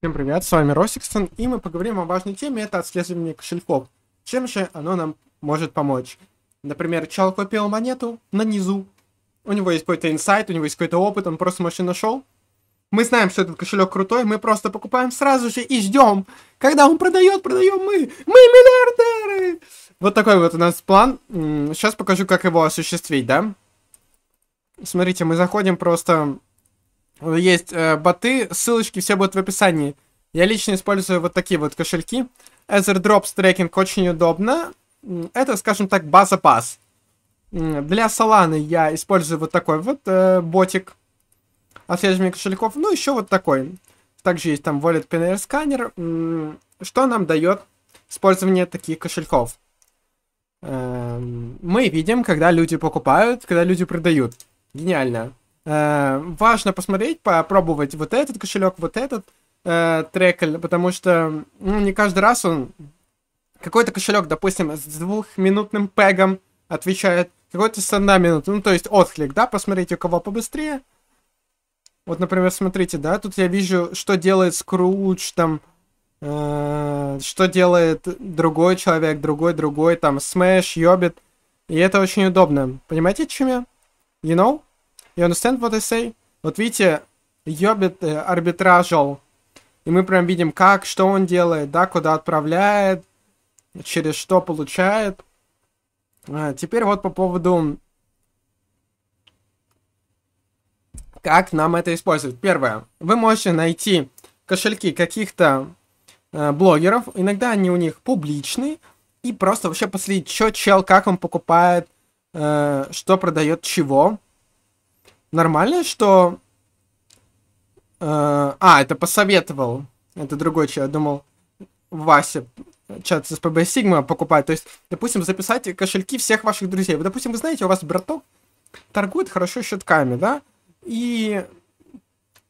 Всем привет, с вами Росиксон, и мы поговорим о важной теме, это отслеживание кошельков. Чем же оно нам может помочь? Например, человек купил монету на низу, у него есть какой-то инсайт, у него есть какой-то опыт, он просто машину нашел. Мы знаем, что этот кошелек крутой, мы просто покупаем сразу же и ждем. Когда он продает, продаем мы. Мы миллиардеры! Вот такой вот у нас план. Сейчас покажу, как его осуществить, да? Смотрите, мы заходим просто есть э, боты, ссылочки все будут в описании. Я лично использую вот такие вот кошельки. Etherdrops трекинг очень удобно. Это, скажем так, база пас. Для Solana я использую вот такой вот э, ботик отслеживания кошельков. Ну, еще вот такой. Также есть там Wallet Pinner Scanner. Что нам дает использование таких кошельков? Эм, мы видим, когда люди покупают, когда люди продают. Гениально. Э, важно посмотреть, попробовать вот этот кошелек, вот этот э, трекль, потому что ну, не каждый раз он какой-то кошелек, допустим, с двухминутным пегом отвечает, какой-то с одна минута, ну то есть отклик, да, посмотрите, у кого побыстрее. Вот, например, смотрите, да, тут я вижу, что делает скруч там, э, что делает другой человек, другой, другой, там, смеш Йобит. И это очень удобно. Понимаете, чем я? You know? You understand what I say? Вот видите, ёбит э, арбитражил. И мы прям видим, как, что он делает, да, куда отправляет, через что получает. А, теперь вот по поводу... Как нам это использовать? Первое. Вы можете найти кошельки каких-то э, блогеров. Иногда они у них публичные. И просто вообще последить, что чел, как он покупает, э, что продает чего. Нормально, что... Э, а, это посоветовал. Это другой человек. Я думал, Вася, чат с ПБ Сигма покупать. То есть, допустим, записать кошельки всех ваших друзей. Вы, допустим, вы знаете, у вас браток торгует хорошо щитками, да? И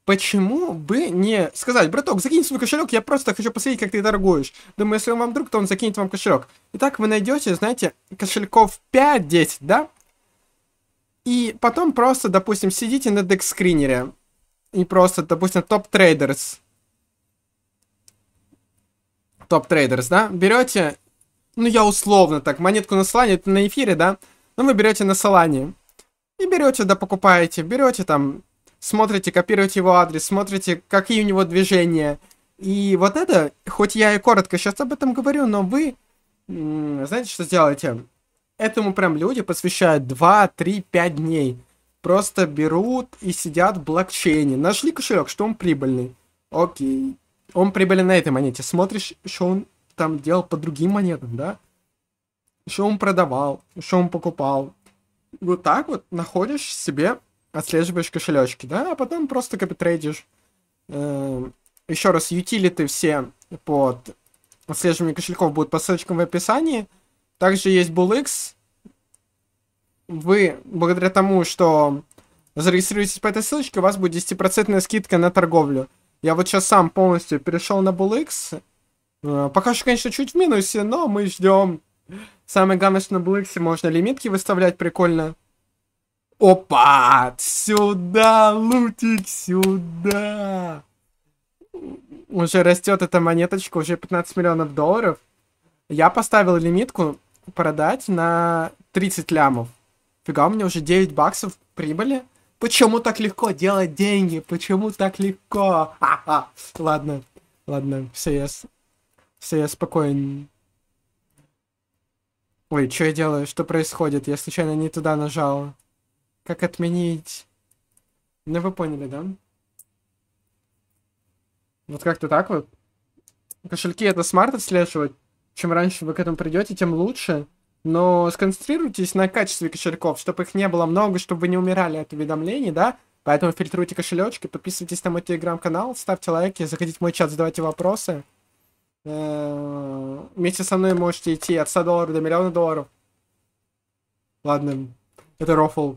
почему бы не сказать, браток, закинь свой кошелек, я просто хочу посмотреть, как ты торгуешь. Думаю, если он вам друг, то он закинет вам кошелек. Итак, вы найдете, знаете, кошельков 5-10, да? И потом просто, допустим, сидите на декскринере. И просто, допустим, топ-трейдерс. Топ-трейдерс, да? Берете, ну я условно так, монетку на Солане, это на эфире, да? Ну вы берете на Солане. И берете, да, покупаете. Берете там, смотрите, копируете его адрес, смотрите, какие у него движения. И вот это, хоть я и коротко сейчас об этом говорю, но вы, знаете, что сделаете? этому прям люди посвящают 2, 3, 5 дней. Просто берут и сидят в блокчейне. Нашли кошелек, что он прибыльный. Окей. Он прибыльный на этой монете. Смотришь, что он там делал по другим монетам, да? Что он продавал, что он покупал. Вот так вот находишь себе, отслеживаешь кошелечки, да? А потом просто копитрейдишь. Эм, Еще раз, ютилиты все под отслеживание кошельков будут по ссылочкам в описании. Также есть BullX. Вы, благодаря тому, что зарегистрируетесь по этой ссылочке, у вас будет 10% скидка на торговлю. Я вот сейчас сам полностью перешел на BullX. Э, пока что, конечно, чуть в минусе, но мы ждем. Самое главное, что на BullX можно лимитки выставлять прикольно. Опа! Сюда, лутик, сюда! Уже растет эта монеточка, уже 15 миллионов долларов. Я поставил лимитку продать на 30 лямов. Фига, у меня уже 9 баксов прибыли. Почему так легко делать деньги? Почему так легко? Ха-ха. Ладно, ладно, все я, все я спокоен. Ой, что я делаю? Что происходит? Я случайно не туда нажал. Как отменить? Ну вы поняли, да? Вот как-то так вот. Кошельки это смарт отслеживать? чем раньше вы к этому придете, тем лучше. Но сконцентрируйтесь на качестве кошельков, чтобы их не было много, чтобы вы не умирали от уведомлений, да? Поэтому фильтруйте кошелечки, подписывайтесь на мой телеграм-канал, ставьте лайки, заходите в мой чат, задавайте вопросы. Э, вместе со мной можете идти от 100 долларов до миллиона долларов. Ладно, это рофл.